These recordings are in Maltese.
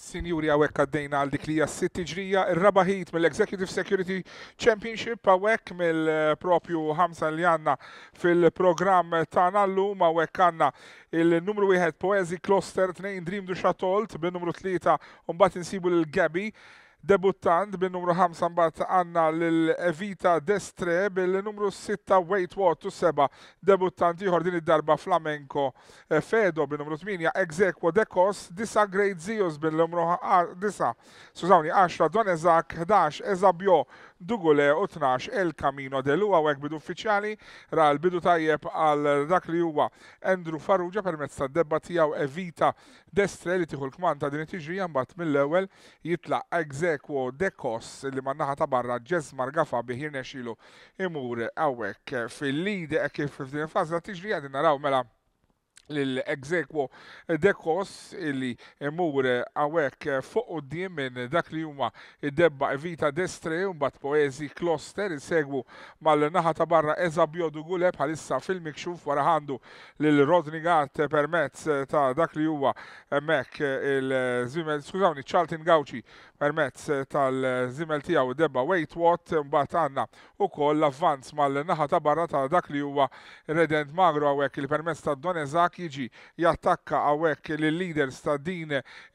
Sinjuri għawek għaddejna għal dik li jassit tiġrija ġrija, il-rabaħit mill-Executive Security Championship għawek mill-propju ħamsa li għanna fil-program ta' nallu ma' għawek għanna il-numru 1 Poesi Cluster 2 Dream du bil-numru 3 un-bat insibu l-Gabi, debuttant bin numru 5 mbagħad għandna lil Evita Destre bil numru 6 Wait What to 7 debuttant ieħor din id-darba Flamenco eh, Fedo bin numru 8 Exequo Decos Disa Great Zeus bin numru 9 skużawni 10 Donezak 11 Ezabio Dugule u tnax El Camino del Lua u bidu uffiċjali ra l-bidu tajjeb għal dak li huwa Andrew Farrugia permezz ta' debba tiegħu Evita Destre li tiħu l-kman ta' din it-tiġrija mbagħad mill-ewwel jitlaq egzekwo Dekos li man-naħa ta' barra Ġez Margafa biħir nexilu imur għawek fil-lidi e kif f'din il-fażla tiġrija din naraw mela l-exekwo dekos illi imur għawek fuq u d minn dak li huma id-debba vita Destre un bat poezi Kloster insegwu mal-naħa ta' barra Eza Biodu Guleb bħalissa film mikxuf wara għandu l-Rodnigat permezz ta' dak li huwa mek il-Zimel, skużawni, Charlton Gauci permezz tal-Zimel tijaw debba Wait What mbat għanna u koll l-avvanz mal-naħa ta' barra ta' dak li huwa Redent Magro għawek il-permezz ta' Donezak jiġi jattakka hawnhekk lill-leaders ta' din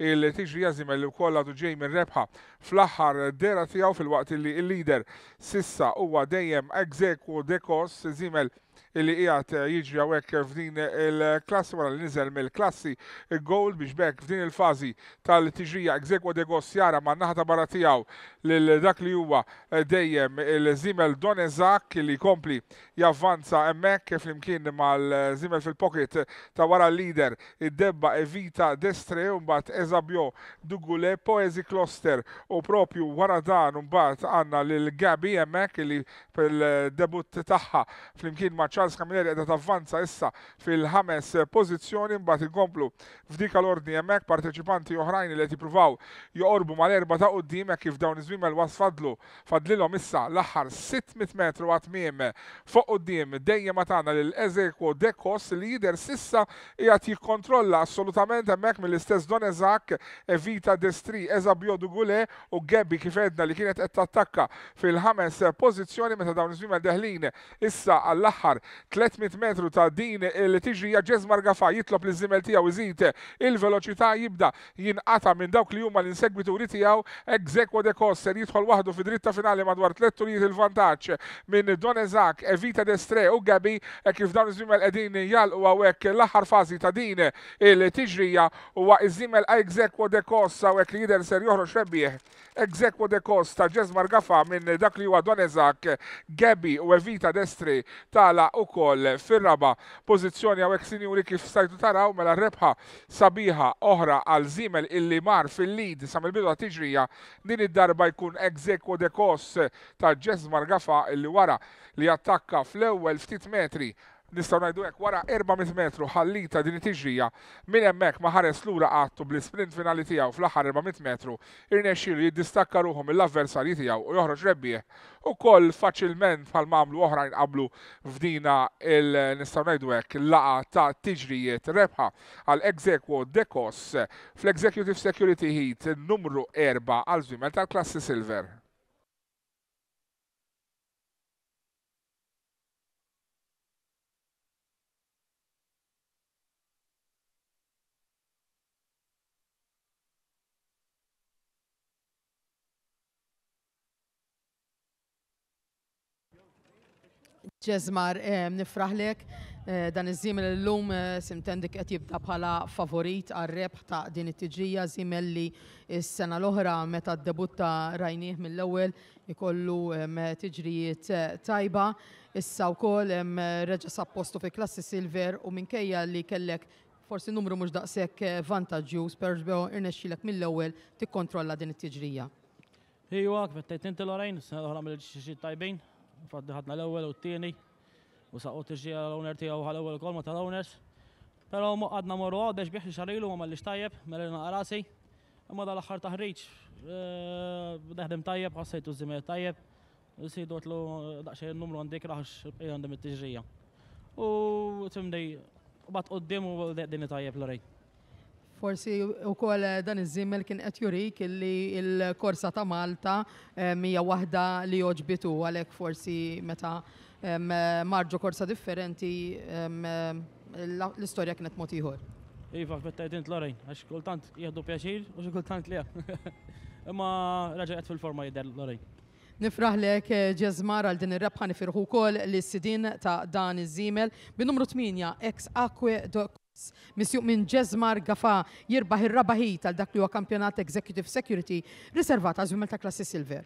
il-tiġri jażimel ukoll għadu ġej minn rebħa fl-aħħar dera tiegħu fil-waqt li l-leader sissa huwa dejjem egzeku dekos Zimel illi qiegħed eh, jiġri hawnhekk f'din il-klassi wara l niżel mill-klassi il-gowl biex bekk f'din il-fażi tal-tiġrija Gżegwa de Gossjara ma' naħta barra tiegħu lil dak li huwa eh, dejjem il-Zimel Donezak li kompli javvanza hemmhekk kif imkien mal-Zimel fil-pocket ta' wara l-lider id-debba Evita Destre u mbagħad Ezabio Dugule Poezi Kloster u propju wara dan u mbagħad għandna lil Gabi hemmhekk li fil-debut tagħha flimkien ma' ma' Charles Camilleri edha tavvanza issa fil-ħames pozizjoni mbagħad inkomplu f'dik l-ordni hemmhekk parteċipanti oħrajn li qed jippruvaw joqorbu mal-erba ta' qudiem kif dawn iż-żwiemel wasfadlu fadlilhom issa l-aħħar 600 metru għatmiem fuq quddiem dejjem għatana lil Ezekiel Dekos li jider sissa qiegħed jikkontrolla assolutament hemmhekk mill-istess Eżak Evita Destri, Eza Biodu Gule u Gebbi kif edna li kienet qed tattakka fil-ħames pożizzjoni meta dawn iż-żwiemel deħlin issa għall-aħħar madwar 300 metru ta' din li tiġri jaġez margafa jitlob li zimel tijaw iżid il-veloċità jibda jinqata minn dawk li huma l-insegwituri tijaw egzekwo de Koster jidħol waħdu fi dritta finali madwar 3 turijiet il-vantaġġ minn Donezak, Evita Destre u Gabi e kif dawn iżimel Edin qegħdin u għawek l-aħħar fażi ta' din il-tiġrija huwa iż-żimel egzekwo de Kosta u hekk lider ser joħroġ rebbieħ egzekwo de Kosta ġez margafa minn dak li huwa Donezak, Gabi u Evita Destre tala u koll fir-raba pożizzjoni għawek sinjuri kif stajtu taraw mela rebħa sabiħa oħra għal Zimel illi mar fil-lid sa mill-bidu tiġrija din id-darba jkun de dekos ta' Ġez Margafa illi wara li attakka fl-ewwel ftit metri nistaw najdu hekk wara 400 metru ħallita din it-tiġrija minn hemmhekk ma ħares lura għattu bl-isprint finali tiegħu fl-aħħar 400 metru irnexxielu jiddistakka ruħu mill-avversarji tiegħu u joħroġ rebbieħ ukoll faċilment bħal mamlu oħrajn qablu f'dina il nistaw najdu hekk laqa ta' tiġrijiet rebħa għal exequo dekos fl-Executive Security Heat numru 4 għal żwimel tal-klassi Silver. Ġezmar, eh, nifraħlek eh, dan iż-żimel l-lum eh, simtendik qed jibda bħala favorit għal-rebħ ta' din it-tiġrija żimel li s-sena l-oħra meta d-debutta rajnieh mill-ewwel ikollu tiġrijiet tajba. Issa wkoll reġa' sappostu fi klassi silver u minkejja li kellek forsi numru mhux daqshekk vantaġġjuż perġbew irnexxilek mill-ewwel tikkontrolla din it-tiġrija. Iwa, kif tajt inti l-orajn, s-sena l-oħra mill-ġiġi tajbin, فضي خطنا الاول والثاني وسقط الجهه لونر تاعو على الاول جول ما تراوناش ما مقعدنا مروا باش بيحشي شريلو وما الليش طيب مالنا راسي اما ضل اخر تهريج أه بده طيب حسيتو الزميل طيب سي دوت لو دقشي النمر عندك راهش عندهم التجريه وتمني بات قدام وبدا الدنيا طيب لري forsi wkoll dan iż-żimmel kien qed jurik li l-korsa ta' Malta hija eh, waħda li joġbitu għalhekk forsi meta marġu korsa differenti l-istorja kienet mod ieħor. Iva, fetta jedint l-orajn, għax kultant jihdu pjaċir u xi kultant le. Imma raġa qed fil-forma jidher l-orajn. Nifraħlek eh, ġezmar għal din ir-rebħa nifirħu kol l-sidin ta' dan iż-żimel bin numru 8 ex aque Misjuq minn Ġezmar Gafa jirbaħ ir-rabaħi tal dak li huwa kampjonat Executive Security riservata għażumel ta' klassi Silver.